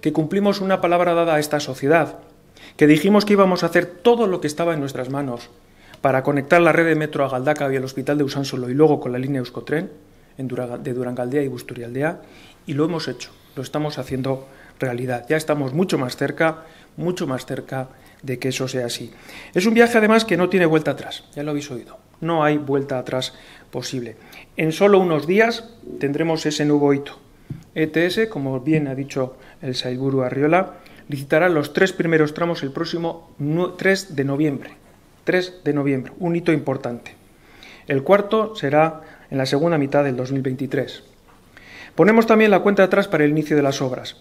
que cumplimos una palabra dada a esta sociedad, que dijimos que íbamos a hacer todo lo que estaba en nuestras manos para conectar la red de metro a Galdaca y al hospital de Usánsolo y luego con la línea Euskotren de Durangaldea y Busturialdea y lo hemos hecho, lo estamos haciendo realidad. Ya estamos mucho más cerca, mucho más cerca de que eso sea así. Es un viaje además que no tiene vuelta atrás, ya lo habéis oído. No hay vuelta atrás posible. En solo unos días tendremos ese nuevo hito, ETS, como bien ha dicho el Saiguru Arriola, licitará los tres primeros tramos el próximo 3 de noviembre. 3 de noviembre, un hito importante. El cuarto será en la segunda mitad del 2023. Ponemos también la cuenta atrás para el inicio de las obras.